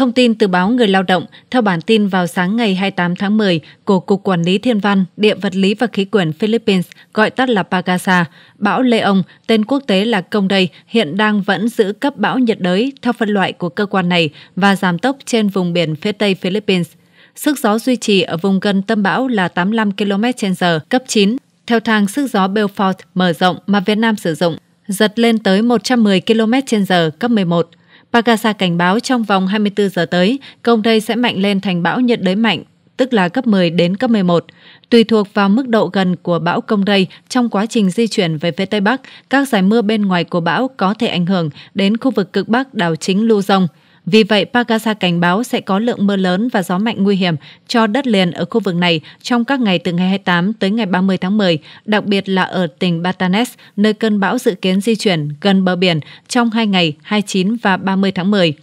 Thông tin từ báo Người Lao động, theo bản tin vào sáng ngày 28 tháng 10 của Cục Quản lý Thiên văn, Địa vật lý và Khí quyển Philippines, gọi tắt là Pagasa, bão Leon, tên quốc tế là Công Đây, hiện đang vẫn giữ cấp bão nhiệt đới theo phân loại của cơ quan này và giảm tốc trên vùng biển phía tây Philippines. Sức gió duy trì ở vùng gần tâm bão là 85 km h cấp 9, theo thang sức gió Belfort mở rộng mà Việt Nam sử dụng, giật lên tới 110 km h cấp 11 Pagasa cảnh báo trong vòng 24 giờ tới, công đây sẽ mạnh lên thành bão nhiệt đới mạnh, tức là cấp 10 đến cấp 11. Tùy thuộc vào mức độ gần của bão công đây trong quá trình di chuyển về phía Tây Bắc, các giải mưa bên ngoài của bão có thể ảnh hưởng đến khu vực cực Bắc đảo chính Luzon. Vì vậy, Pagasa cảnh báo sẽ có lượng mưa lớn và gió mạnh nguy hiểm cho đất liền ở khu vực này trong các ngày từ ngày 28 tới ngày 30 tháng 10, đặc biệt là ở tỉnh Batanes, nơi cơn bão dự kiến di chuyển gần bờ biển trong hai ngày 29 và 30 tháng 10.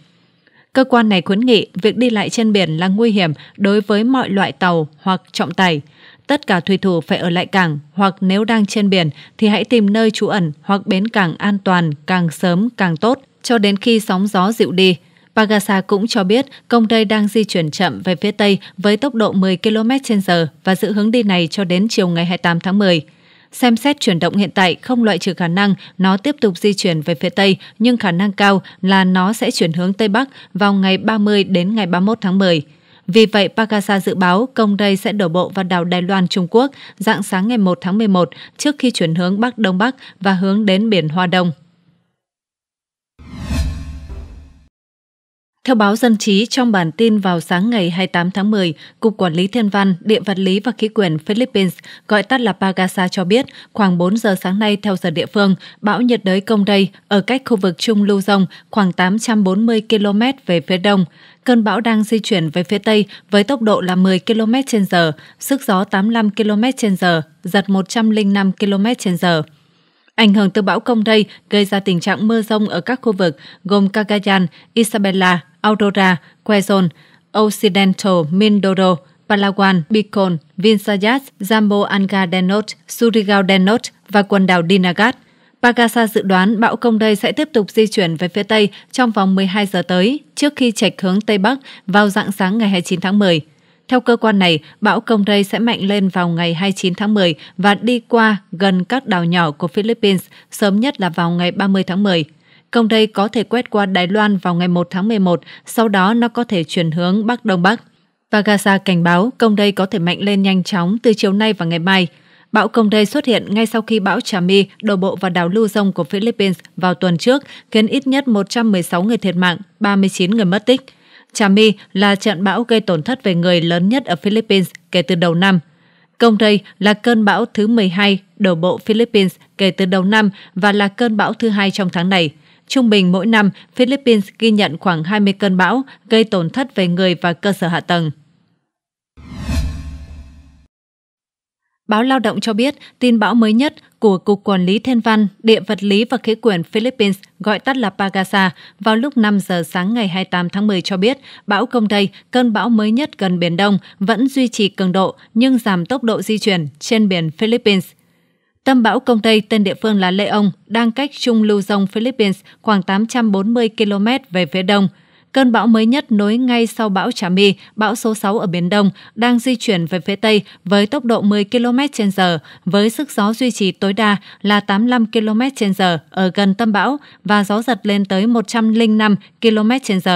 Cơ quan này khuyến nghị việc đi lại trên biển là nguy hiểm đối với mọi loại tàu hoặc trọng tải. Tất cả thủy thủ phải ở lại cảng hoặc nếu đang trên biển thì hãy tìm nơi trú ẩn hoặc bến cảng an toàn càng sớm càng tốt cho đến khi sóng gió dịu đi. Pagasa cũng cho biết công tây đang di chuyển chậm về phía Tây với tốc độ 10 km h và giữ hướng đi này cho đến chiều ngày 28 tháng 10. Xem xét chuyển động hiện tại không loại trừ khả năng nó tiếp tục di chuyển về phía Tây, nhưng khả năng cao là nó sẽ chuyển hướng Tây Bắc vào ngày 30 đến ngày 31 tháng 10. Vì vậy, Pagasa dự báo công đây sẽ đổ bộ vào đảo Đài Loan, Trung Quốc dạng sáng ngày 1 tháng 11 trước khi chuyển hướng Bắc Đông Bắc và hướng đến biển Hoa Đông. Theo báo Dân trí, trong bản tin vào sáng ngày 28 tháng 10, Cục Quản lý Thiên văn, Điện vật lý và Khí quyển Philippines, gọi tắt là Pagasa cho biết, khoảng 4 giờ sáng nay theo giờ địa phương, bão nhiệt đới công đây ở cách khu vực Trung Lưu Dông khoảng 840 km về phía đông. Cơn bão đang di chuyển về phía Tây với tốc độ là 10 km h sức gió 85 km h giật 105 km h Ảnh hưởng từ bão công đây gây ra tình trạng mưa rông ở các khu vực gồm Cagayan, Isabela, Aurora, Quezon, Occidental, Mindoro, Palawan, Bicol, Visayas, Jambo Anga del Norte, Surigao del Norte và quần đảo Dinagat. Pagasa dự đoán bão công đây sẽ tiếp tục di chuyển về phía Tây trong vòng 12 giờ tới, trước khi chạch hướng Tây Bắc vào dạng sáng ngày 29 tháng 10. Theo cơ quan này, bão Công Rây sẽ mạnh lên vào ngày 29 tháng 10 và đi qua gần các đảo nhỏ của Philippines, sớm nhất là vào ngày 30 tháng 10. Công Rây có thể quét qua Đài Loan vào ngày 1 tháng 11, sau đó nó có thể chuyển hướng Bắc Đông Bắc. Pagasa cảnh báo Công Rây có thể mạnh lên nhanh chóng từ chiều nay và ngày mai. Bão Công Rây xuất hiện ngay sau khi bão Trà đổ bộ vào đảo Luzon của Philippines vào tuần trước, khiến ít nhất 116 người thiệt mạng, 39 người mất tích. Chami là trận bão gây tổn thất về người lớn nhất ở Philippines kể từ đầu năm. Công đây là cơn bão thứ 12 đổ bộ Philippines kể từ đầu năm và là cơn bão thứ hai trong tháng này. Trung bình mỗi năm, Philippines ghi nhận khoảng 20 cơn bão gây tổn thất về người và cơ sở hạ tầng. Báo Lao động cho biết, tin bão mới nhất của Cục Quản lý Thiên văn, Địa vật lý và Khí quyển Philippines, gọi tắt là Pagasa, vào lúc 5 giờ sáng ngày 28 tháng 10 cho biết, bão công đây, cơn bão mới nhất gần Biển Đông, vẫn duy trì cường độ nhưng giảm tốc độ di chuyển trên biển Philippines. Tâm bão công tây tên địa phương là Lê Ông đang cách trung lưu dông Philippines khoảng 840 km về phía đông. Cơn bão mới nhất nối ngay sau bão Trà My, bão số 6 ở Biển Đông, đang di chuyển về phía Tây với tốc độ 10 km h với sức gió duy trì tối đa là 85 km h ở gần tâm bão và gió giật lên tới 105 km h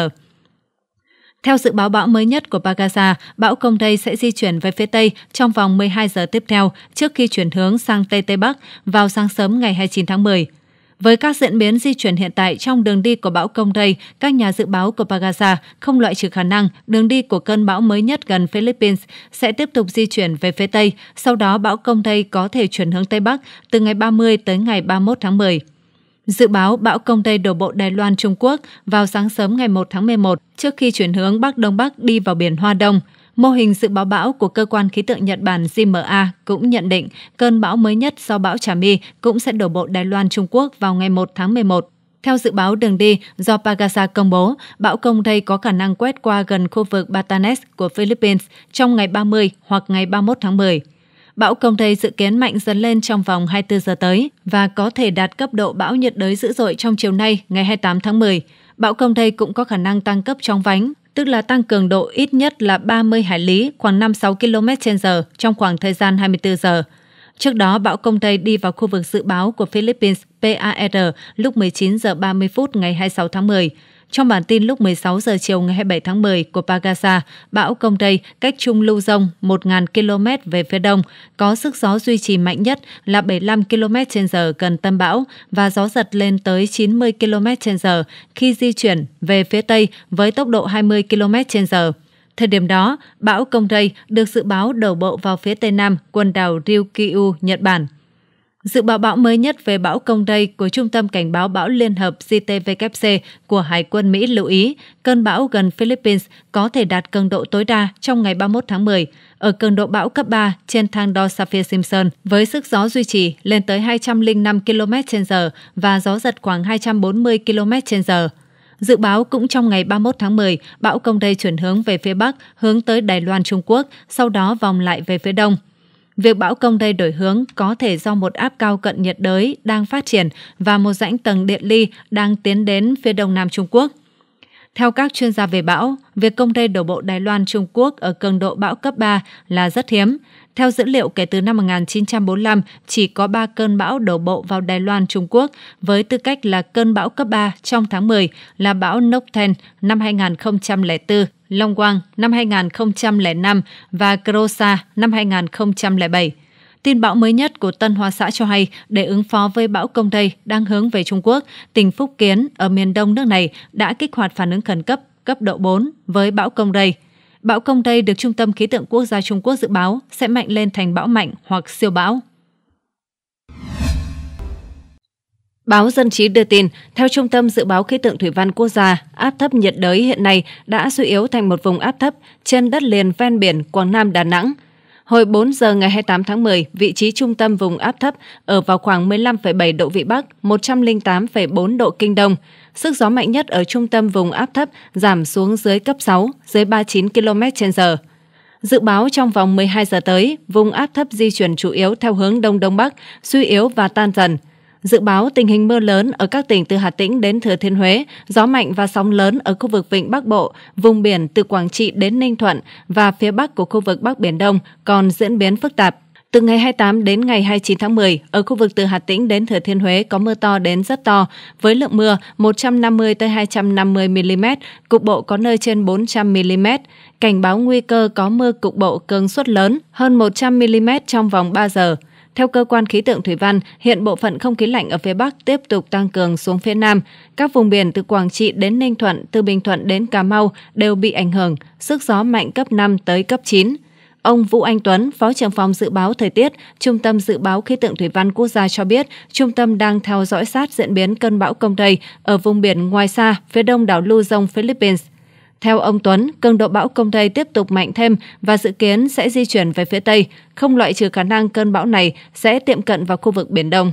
theo dự báo bão mới nhất của Bagasa, bão Công Đây sẽ di chuyển về phía Tây trong vòng 12 giờ tiếp theo trước khi chuyển hướng sang Tây Tây Bắc vào sáng sớm ngày 29 tháng 10. Với các diễn biến di chuyển hiện tại trong đường đi của bão Công đây, các nhà dự báo của PAGASA không loại trừ khả năng đường đi của cơn bão mới nhất gần Philippines sẽ tiếp tục di chuyển về phía Tây, sau đó bão Công đây có thể chuyển hướng Tây Bắc từ ngày 30 tới ngày 31 tháng 10. Dự báo bão Công Tây đổ bộ Đài Loan Trung Quốc vào sáng sớm ngày 1 tháng 11 trước khi chuyển hướng Bắc Đông Bắc đi vào biển Hoa Đông – Mô hình dự báo bão của cơ quan khí tượng Nhật Bản JMA cũng nhận định cơn bão mới nhất do bão Trà cũng sẽ đổ bộ Đài Loan Trung Quốc vào ngày 1 tháng 11. Theo dự báo đường đi do Pagasa công bố, bão công đây có khả năng quét qua gần khu vực Batanes của Philippines trong ngày 30 hoặc ngày 31 tháng 10. Bão công đây dự kiến mạnh dần lên trong vòng 24 giờ tới và có thể đạt cấp độ bão nhiệt đới dữ dội trong chiều nay ngày 28 tháng 10. Bão công đây cũng có khả năng tăng cấp trong vánh tức là tăng cường độ ít nhất là 30 hải lý, khoảng 5-6 km/h trong khoảng thời gian 24 giờ. Trước đó, bão Công Tây đi vào khu vực dự báo của Philippines PAR lúc 19 giờ 30 phút ngày 26 tháng 10. Trong bản tin lúc 16 giờ chiều ngày 27 tháng 10 của Pagasa, bão Công Tây cách trung lưu rông 1.000 km về phía đông, có sức gió duy trì mạnh nhất là 75 km h gần tâm bão và gió giật lên tới 90 km h khi di chuyển về phía tây với tốc độ 20 km h Thời điểm đó, bão Công Tây được dự báo đổ bộ vào phía tây nam quần đảo Ryukyu, Nhật Bản. Dự báo bão mới nhất về bão công đây của Trung tâm Cảnh báo Bão Liên hợp JTVC của Hải quân Mỹ lưu ý, cơn bão gần Philippines có thể đạt cường độ tối đa trong ngày 31 tháng 10 ở cường độ bão cấp 3 trên thang đo Saffir-Simpson với sức gió duy trì lên tới 205 km h và gió giật khoảng 240 km h Dự báo cũng trong ngày 31 tháng 10, bão công đây chuyển hướng về phía Bắc, hướng tới Đài Loan Trung Quốc, sau đó vòng lại về phía Đông. Việc bão công tây đổi hướng có thể do một áp cao cận nhiệt đới đang phát triển và một rãnh tầng điện ly đang tiến đến phía đông nam Trung Quốc. Theo các chuyên gia về bão, việc công tây đổ bộ Đài Loan Trung Quốc ở cường độ bão cấp 3 là rất hiếm, theo dữ liệu kể từ năm 1945, chỉ có 3 cơn bão đổ bộ vào Đài Loan, Trung Quốc, với tư cách là cơn bão cấp 3 trong tháng 10 là bão Nokten năm 2004, Long Quang năm 2005 và Crosa năm 2007. Tin bão mới nhất của Tân Hoa Xã cho hay, để ứng phó với bão công tây đang hướng về Trung Quốc, tỉnh Phúc Kiến ở miền đông nước này đã kích hoạt phản ứng khẩn cấp cấp độ 4 với bão công tây. Bão Công đây được Trung tâm Khí tượng Quốc gia Trung Quốc dự báo sẽ mạnh lên thành bão mạnh hoặc siêu bão. Báo Dân trí đưa tin, theo Trung tâm Dự báo Khí tượng Thủy văn Quốc gia, áp thấp nhiệt đới hiện nay đã suy yếu thành một vùng áp thấp trên đất liền ven biển Quảng Nam Đà Nẵng – Hồi 4 giờ ngày 28 tháng 10, vị trí trung tâm vùng áp thấp ở vào khoảng 15,7 độ Vĩ Bắc, 108,4 độ Kinh Đông. Sức gió mạnh nhất ở trung tâm vùng áp thấp giảm xuống dưới cấp 6, dưới 39 km h Dự báo trong vòng 12 giờ tới, vùng áp thấp di chuyển chủ yếu theo hướng Đông Đông Bắc, suy yếu và tan dần – Dự báo tình hình mưa lớn ở các tỉnh từ Hà Tĩnh đến Thừa Thiên Huế, gió mạnh và sóng lớn ở khu vực Vịnh Bắc Bộ, vùng biển từ Quảng Trị đến Ninh Thuận và phía Bắc của khu vực Bắc Biển Đông còn diễn biến phức tạp. Từ ngày 28 đến ngày 29 tháng 10, ở khu vực từ Hà Tĩnh đến Thừa Thiên Huế có mưa to đến rất to, với lượng mưa 150 tới 250 mm, cục bộ có nơi trên 400 mm. Cảnh báo nguy cơ có mưa cục bộ cường suất lớn hơn 100 mm trong vòng 3 giờ. Theo cơ quan khí tượng thủy văn, hiện bộ phận không khí lạnh ở phía Bắc tiếp tục tăng cường xuống phía Nam. Các vùng biển từ Quảng Trị đến Ninh Thuận, từ Bình Thuận đến Cà Mau đều bị ảnh hưởng, sức gió mạnh cấp 5 tới cấp 9. Ông Vũ Anh Tuấn, Phó trưởng phòng dự báo thời tiết, Trung tâm dự báo khí tượng thủy văn quốc gia cho biết, trung tâm đang theo dõi sát diễn biến cơn bão Công Tây ở vùng biển ngoài xa phía đông đảo Luzon, Philippines. Theo ông Tuấn, cường độ bão Công Tây tiếp tục mạnh thêm và dự kiến sẽ di chuyển về phía Tây, không loại trừ khả năng cơn bão này sẽ tiệm cận vào khu vực Biển Đông.